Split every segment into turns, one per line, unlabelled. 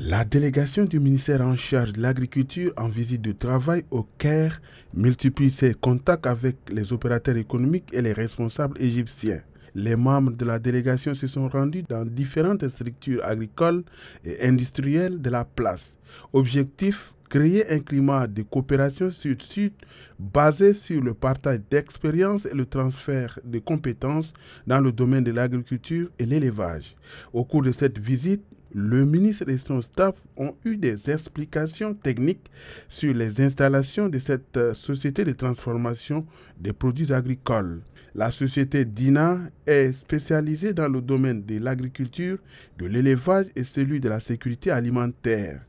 La délégation du ministère en charge de l'agriculture en visite de travail au Caire multiplie ses contacts avec les opérateurs économiques et les responsables égyptiens. Les membres de la délégation se sont rendus dans différentes structures agricoles et industrielles de la place. Objectif créer un climat de coopération sud-sud basé sur le partage d'expériences et le transfert de compétences dans le domaine de l'agriculture et l'élevage. Au cours de cette visite, le ministre et son staff ont eu des explications techniques sur les installations de cette euh, société de transformation des produits agricoles. La société DINA est spécialisée dans le domaine de l'agriculture, de l'élevage et celui de la sécurité alimentaire.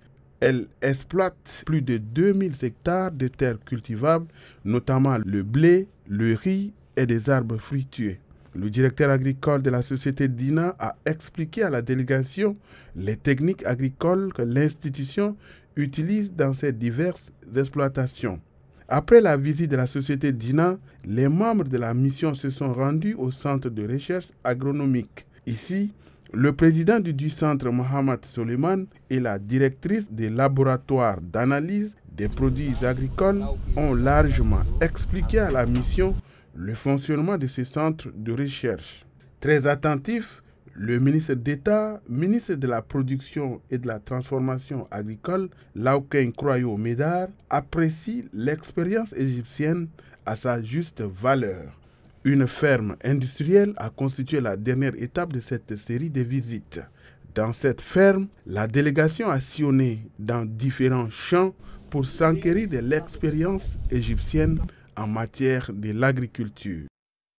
Elle exploite plus de 2000 hectares de terres cultivables, notamment le blé, le riz et des arbres fruitiers. Le directeur agricole de la société DINA a expliqué à la délégation les techniques agricoles que l'institution utilise dans ses diverses exploitations. Après la visite de la société DINA, les membres de la mission se sont rendus au centre de recherche agronomique. Ici, le président du centre Mohamed Soleiman et la directrice des laboratoires d'analyse des produits agricoles ont largement expliqué à la mission le fonctionnement de ce centre de recherche. Très attentif, le ministre d'État, ministre de la Production et de la Transformation agricole, Lauken Kroyo médar apprécie l'expérience égyptienne à sa juste valeur. Une ferme industrielle a constitué la dernière étape de cette série de visites. Dans cette ferme, la délégation a sillonné dans différents champs pour s'enquérir de l'expérience égyptienne en matière de l'agriculture.